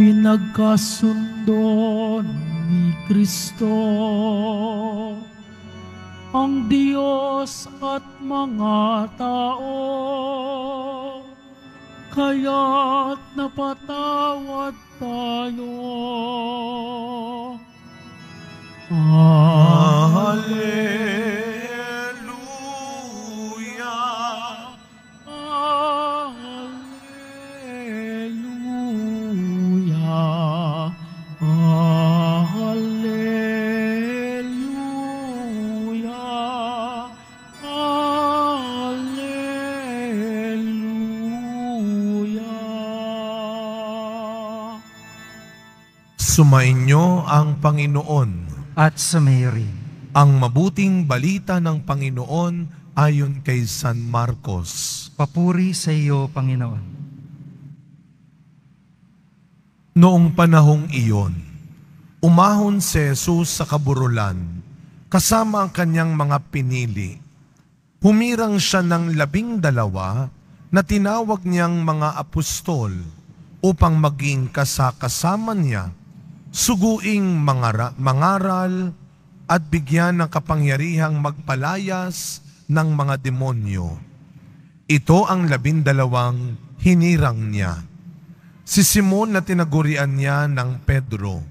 pinagkasundo ni Kristo ang Diyos at mga tao kaya't napatawad tayo Hallelujah Sumainyo ang Panginoon at sumayo rin. Ang mabuting balita ng Panginoon ayon kay San Marcos. Papuri sa iyo, Panginoon. Noong panahong iyon, umahon si Jesus sa kaburulan kasama ang kanyang mga pinili. Humirang siya ng labing dalawa na tinawag niyang mga apostol upang maging kasakasama niya suguing mangara, mangaral at bigyan ng kapangyarihang magpalayas ng mga demonyo. Ito ang labindalawang hinirang niya. Si Simon na tinagurian niya ng Pedro,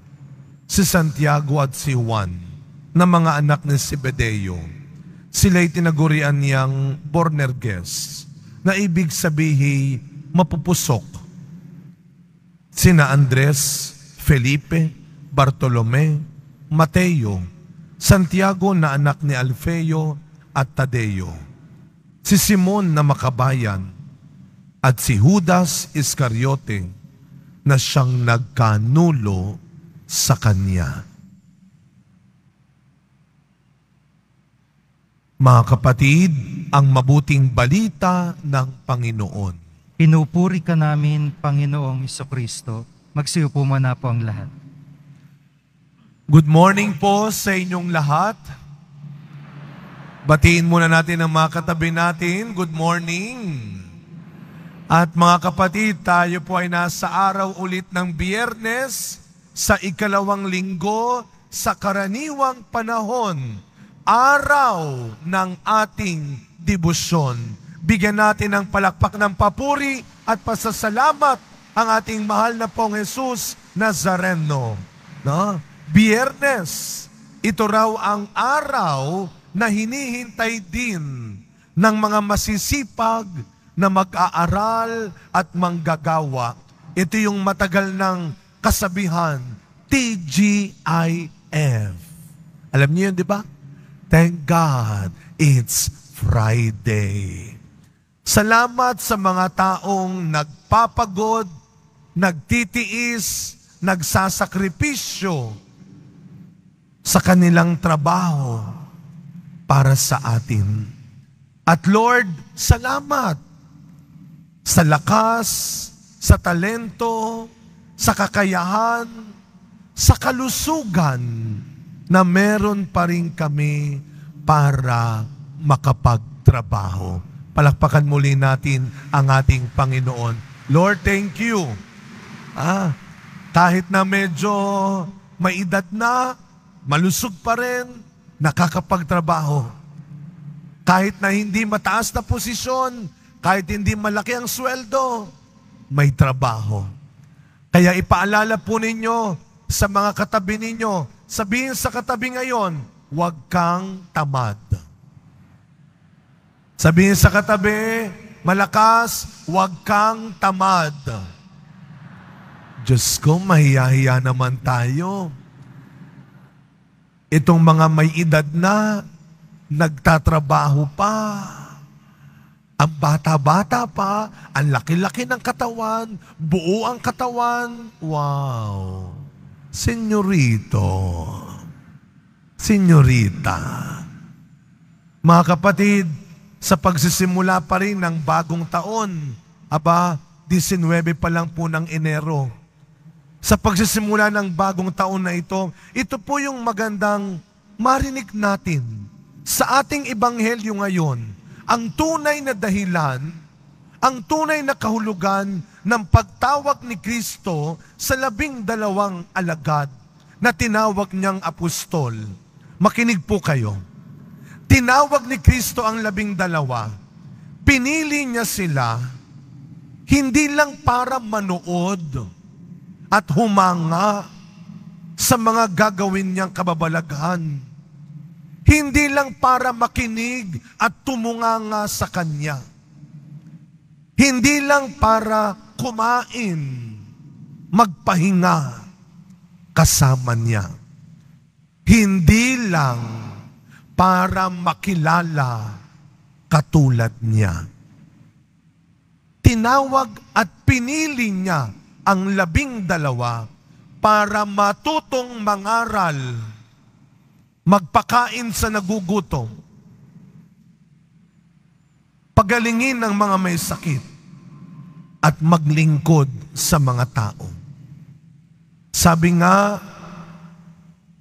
si Santiago at si Juan na mga anak ni Sibedeo. Sila'y tinagurian niyang Bornerges na ibig sabihin mapupusok. Sina Andres, Felipe, Bartolome, Mateo, Santiago na anak ni Alfeo at Tadeo, si Simon na makabayan, at si Judas Iscariote na siyang nagkanulo sa kanya. Mga kapatid, ang mabuting balita ng Panginoon. Pinupuri ka namin, Panginoong Isokristo. Kristo Magsiupo po muna po ang lahat. Good morning po sa inyong lahat. Batiin muna natin ang mga katabi natin. Good morning. At mga kapatid, tayo po ay nasa araw ulit ng biyernes sa ikalawang linggo sa karaniwang panahon, araw ng ating debosyon. Bigyan natin ng palakpak ng papuri at pasasalamat ang ating mahal na pong Jesus Nazareno. No? Biyernes, ito raw ang araw na hinihintay din ng mga masisipag na mag-aaral at manggagawa. Ito yung matagal ng kasabihan, TGIF. Alam niyo yun, di ba? Thank God, it's Friday. Salamat sa mga taong nagpapagod nagtitiis, nagsasakripisyo sa kanilang trabaho para sa atin. At Lord, salamat sa lakas, sa talento, sa kakayahan, sa kalusugan na meron pa rin kami para makapagtrabaho. Palakpakan muli natin ang ating Panginoon. Lord, thank you Ah, kahit na medyo may edad na, malusog pa rin, nakakapagtrabaho. Kahit na hindi mataas na posisyon, kahit hindi malaki ang sweldo, may trabaho. Kaya ipaalala po ninyo sa mga katabi ninyo, sabihin sa katabi ngayon, huwag kang tamad. Sabihin sa katabi, malakas, huwag kang tamad. Diyos ko, mahiyahiya naman tayo. Itong mga may edad na, nagtatrabaho pa, ang bata-bata pa, ang laki-laki ng katawan, buo ang katawan. Wow! Senyorito. Senyorita. Mga kapatid, sa pagsisimula pa rin ng bagong taon, aba, 19 pa lang po ng Enero, sa pagsisimula ng bagong taon na ito, ito po yung magandang marinig natin sa ating ebanghelyo ngayon, ang tunay na dahilan, ang tunay na kahulugan ng pagtawag ni Kristo sa labing dalawang alagad na tinawag niyang apostol. Makinig po kayo. Tinawag ni Kristo ang labing dalawa. Pinili niya sila hindi lang para manood, at humanga sa mga gagawin niyang kababalaghan. Hindi lang para makinig at tumunganga sa Kanya. Hindi lang para kumain, magpahinga kasama niya. Hindi lang para makilala katulad niya. Tinawag at pinili niya ang labing dalawa para matutong mangaral, magpakain sa nagugutom, pagalingin ng mga may sakit, at maglingkod sa mga tao. Sabi nga,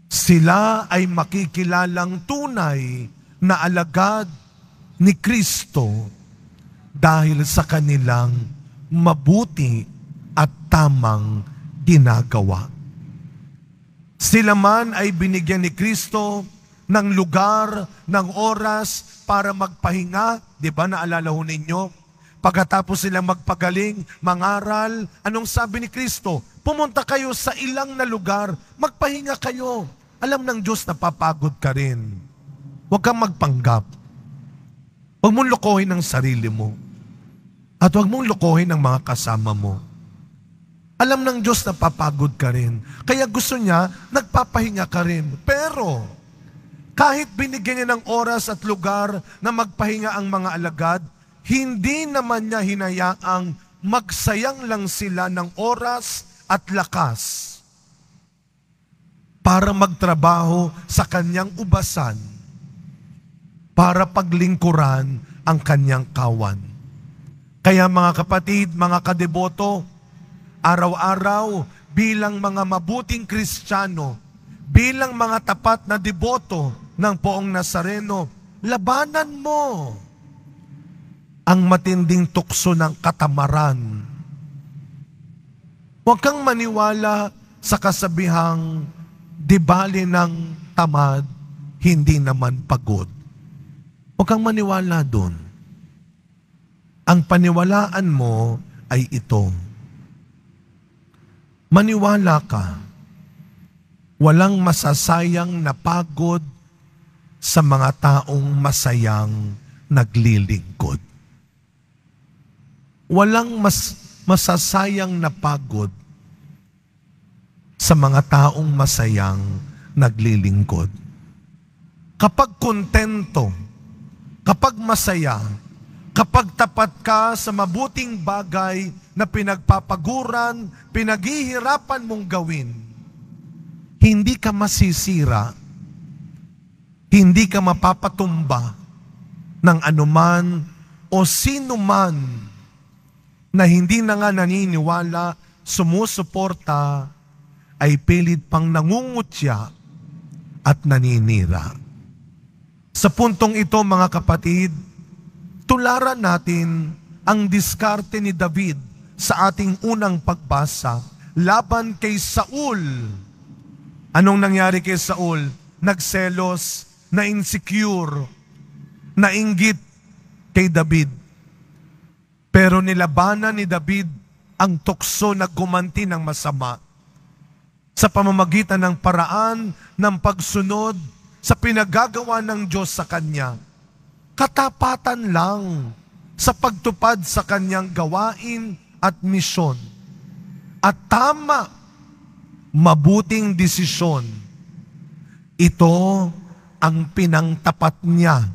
sila ay makikilalang tunay na alagad ni Kristo dahil sa kanilang mabuti at tamang ginagawa. Sila man ay binigyan ni Kristo ng lugar, ng oras para magpahinga. Di ba naalala ho ninyo? Pagkatapos silang magpagaling, mangaral, anong sabi ni Kristo? Pumunta kayo sa ilang na lugar, magpahinga kayo. Alam ng Diyos na papagod ka rin. Huwag kang magpanggap. Huwag mong lokohin ang sarili mo. At huwag mong lokohin ang mga kasama mo. Alam ng Diyos na papagod ka rin. Kaya gusto niya, nagpapahinga ka rin. Pero, kahit binigyan niya ng oras at lugar na magpahinga ang mga alagad, hindi naman niya hinayaang magsayang lang sila ng oras at lakas para magtrabaho sa kanyang ubasan, para paglingkuran ang kanyang kawan. Kaya mga kapatid, mga kadeboto, araw-araw bilang mga mabuting Kristiyano, bilang mga tapat na deboto ng poong Nazareno, labanan mo ang matinding tukso ng katamaran. Huwag kang maniwala sa kasabihang dibali ng tamad, hindi naman pagod. Huwag kang maniwala doon. Ang paniwalaan mo ay ito maniwala ka, walang masasayang napagod sa mga taong masayang naglilingkod. Walang mas masasayang napagod sa mga taong masayang naglilingkod. Kapag kontento, kapag masaya, kapag tapat ka sa mabuting bagay na pinagpapaguran, pinaghihirapan mong gawin, hindi ka masisira, hindi ka mapapatumba ng anuman o sino man na hindi na nga naniniwala, sumusuporta, ay pilit pang nangungutya at naninira. Sa puntong ito mga kapatid, tularan natin ang diskarte ni David sa ating unang pagbasa laban kay Saul. Anong nangyari kay Saul? Nagselos, na insecure, nainggit kay David. Pero nilabanan ni David ang tukso na gumanti ng masama sa pamamagitan ng paraan ng pagsunod sa pinagagawa ng Diyos sa kanya. Katapatan lang sa pagtupad sa kanyang gawain at misyon at tama, mabuting desisyon. Ito ang pinangtapat niya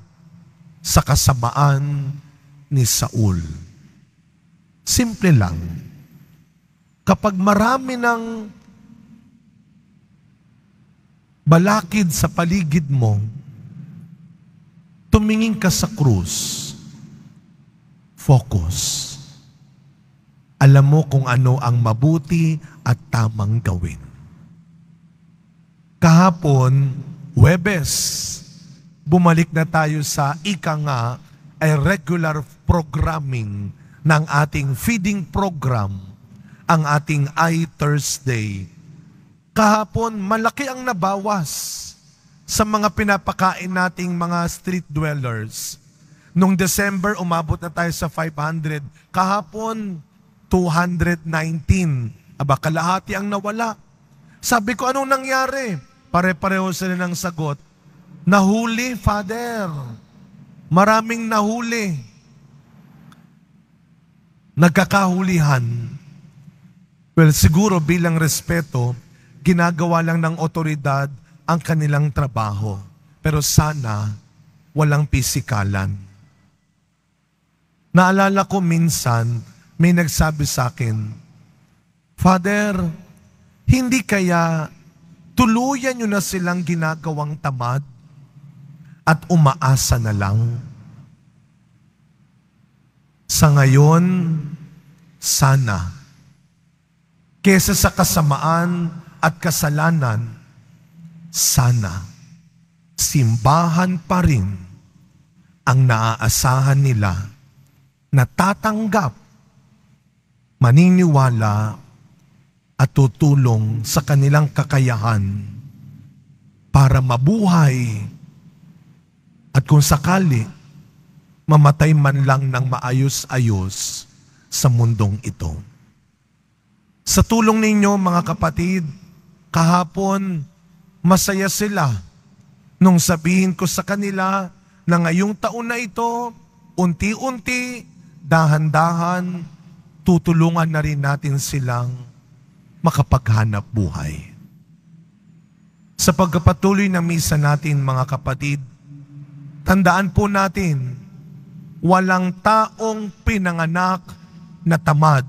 sa kasamaan ni Saul. Simple lang. Kapag marami ng balakid sa paligid mo, tumingin ka sa krus. Focus. Focus alam mo kung ano ang mabuti at tamang gawin. Kahapon, Webes, bumalik na tayo sa ika nga ay regular programming ng ating feeding program, ang ating i-Thursday. Kahapon, malaki ang nabawas sa mga pinapakain nating mga street dwellers. Nung December, umabot na tayo sa 500. Kahapon, 219. Aba, kalahati ang nawala. Sabi ko, anong nangyari? Pare-pareho sila ng sagot. Nahuli, Father. Maraming nahuli. Nagkakahulihan. Well, siguro bilang respeto, ginagawa lang ng otoridad ang kanilang trabaho. Pero sana, walang pisikalan. Naalala ko minsan, may nagsabi sa akin, Father, hindi kaya tuluyan nyo na silang ginagawang tamad at umaasa na lang. Sa ngayon, sana, kesa sa kasamaan at kasalanan, sana, simbahan pa rin ang naaasahan nila na tatanggap maniniwala at tutulong sa kanilang kakayahan para mabuhay at kung sakali, mamatay man lang ng maayos-ayos sa mundong ito. Sa tulong ninyo mga kapatid, kahapon masaya sila nung sabihin ko sa kanila na ngayong taon na ito, unti-unti, dahan-dahan, tutulungan na rin natin silang makapaghanap buhay. Sa pagkapatuloy ng misa natin, mga kapatid, tandaan po natin, walang taong pinanganak na tamad.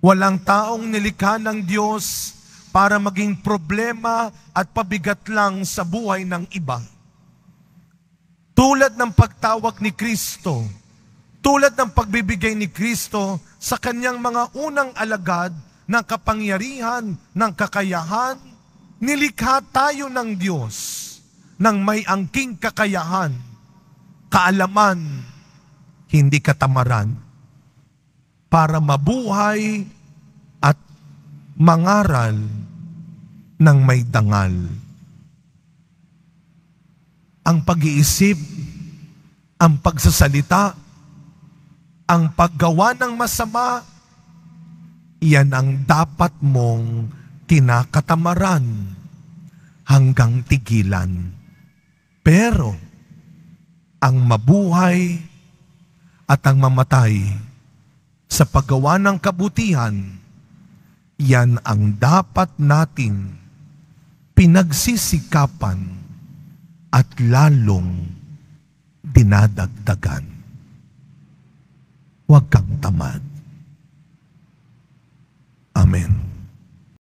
Walang taong nilikha ng Diyos para maging problema at pabigat lang sa buhay ng iba. Tulad ng pagtawag ni Kristo, tulad ng pagbibigay ni Kristo sa kanyang mga unang alagad ng kapangyarihan, ng kakayahan, nilikha tayo ng Diyos ng may angking kakayahan, kaalaman, hindi katamaran, para mabuhay at mangaral ng may dangal. Ang pag-iisip, ang pagsasalita, ang paggawa ng masama, iyan ang dapat mong kinakatamaran hanggang tigilan. Pero, ang mabuhay at ang mamatay sa paggawa ng kabutihan, yan ang dapat nating pinagsisikapan at lalong dinadagdagan. Huwag kang tamad. Amen.